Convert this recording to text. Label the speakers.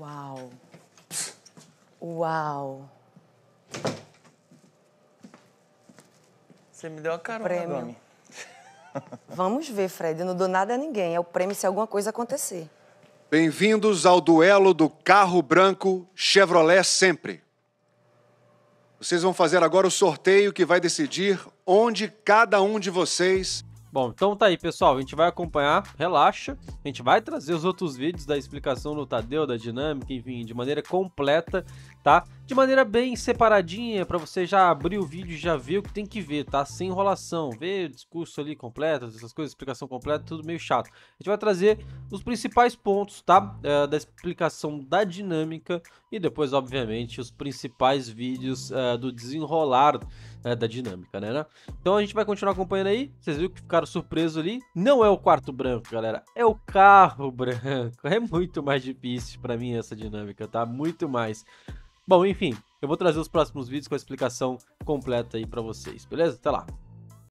Speaker 1: Uau! Uau! Você me deu a carona, prêmio. Domi. Vamos ver, Fred. Eu não dou nada a ninguém. É o prêmio se alguma coisa acontecer.
Speaker 2: Bem-vindos ao duelo do carro branco Chevrolet Sempre. Vocês vão fazer agora o sorteio que vai decidir onde cada um de vocês
Speaker 3: Bom, então tá aí, pessoal. A gente vai acompanhar, relaxa. A gente vai trazer os outros vídeos da explicação do Tadeu, da dinâmica, enfim, de maneira completa, tá? De maneira bem separadinha, para você já abrir o vídeo e já ver o que tem que ver, tá? Sem enrolação. Ver o discurso ali completo, essas coisas, explicação completa, tudo meio chato. A gente vai trazer os principais pontos, tá? É, da explicação da dinâmica e depois, obviamente, os principais vídeos é, do desenrolar é, da dinâmica, né, né? Então a gente vai continuar acompanhando aí. Vocês viram que ficaram surpresos ali. Não é o quarto branco, galera. É o carro branco. É muito mais difícil para mim essa dinâmica, tá? Muito mais. Bom, enfim, eu vou trazer os próximos vídeos com a explicação completa aí para vocês, beleza? Até lá!